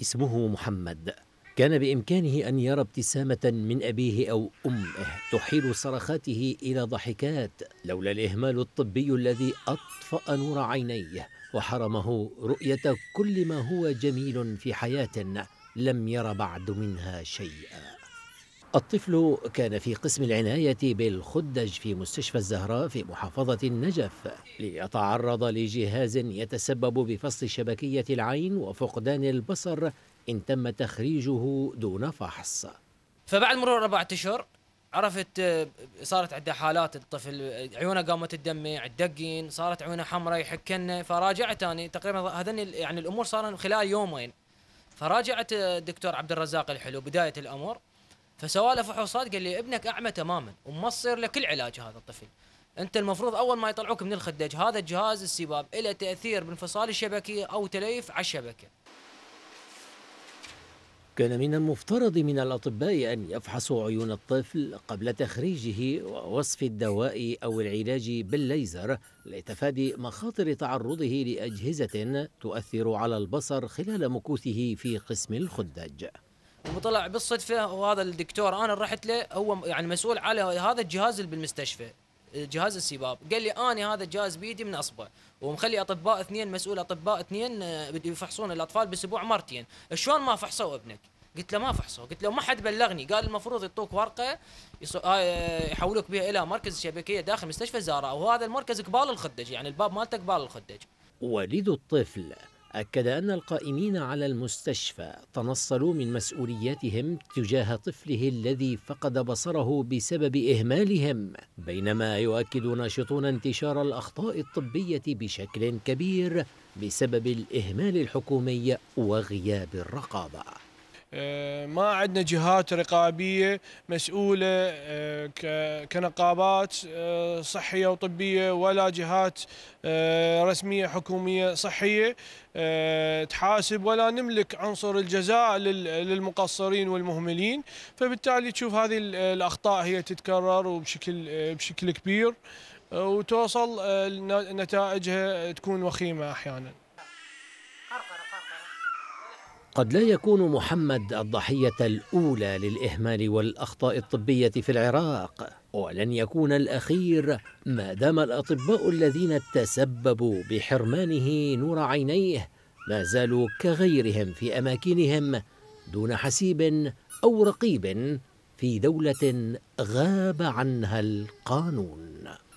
اسمه محمد كان بامكانه ان يرى ابتسامه من ابيه او امه تحيل صرخاته الى ضحكات لولا الاهمال الطبي الذي اطفا نور عينيه وحرمه رؤيه كل ما هو جميل في حياه لم ير بعد منها شيئا الطفل كان في قسم العناية بالخدج في مستشفى الزهراء في محافظة النجف ليتعرض لجهاز يتسبب بفصل شبكية العين وفقدان البصر إن تم تخريجه دون فحص فبعد مرور أربعة أشهر عرفت صارت عندها حالات الطفل عيونه قامت تدمع تدقين صارت عيونه حمراء يحكنا فراجعت انا تقريبا هذني يعني الامور صارت خلال يومين فراجعت الدكتور عبد الرزاق الحلو بدايه الامر فسوى له فحوصات قال لي ابنك اعمى تماما وما تصير له كل علاج هذا الطفل انت المفروض اول ما يطلعوك من الخدج هذا الجهاز السباب له تاثير بانفصال الشبكيه او تليف على الشبكه كان من المفترض من الأطباء أن يفحصوا عيون الطفل قبل تخريجه ووصف الدواء أو العلاج بالليزر لتفادي مخاطر تعرضه لأجهزة تؤثر على البصر خلال مكوثه في قسم الخدج وطلع بالصدفه وهذا الدكتور انا رحت له هو يعني مسؤول على هذا الجهاز اللي بالمستشفى جهاز السباب قال لي انا هذا الجهاز بيدي من اصبع ومخلي اطباء اثنين مسؤول اطباء اثنين آه، يفحصون الاطفال باسبوع مرتين شلون ما فحصوا ابنك قلت له ما فحصوا قلت له ما حد بلغني قال المفروض يعطوك ورقه آه، يحولوك بها الى مركز شبكيه داخل مستشفى زارا وهذا المركز قبال الخدج يعني الباب مالته قبال الخدج والد الطفل أكد أن القائمين على المستشفى تنصلوا من مسؤولياتهم تجاه طفله الذي فقد بصره بسبب إهمالهم بينما يؤكد ناشطون انتشار الأخطاء الطبية بشكل كبير بسبب الإهمال الحكومي وغياب الرقابة آه، ما عندنا جهات رقابيه مسؤوله آه، كنقابات آه، صحيه وطبيه ولا جهات رسميه حكوميه صحيه تحاسب ولا نملك عنصر الجزاء للمقصرين والمهملين فبالتالي تشوف هذه الاخطاء هي تتكرر وبشكل بشكل كبير وتوصل نتائجها تكون وخيمه احيانا قد لا يكون محمد الضحية الأولى للإهمال والأخطاء الطبية في العراق ولن يكون الأخير ما دام الأطباء الذين تسببوا بحرمانه نور عينيه ما زالوا كغيرهم في أماكنهم دون حسيب أو رقيب في دولة غاب عنها القانون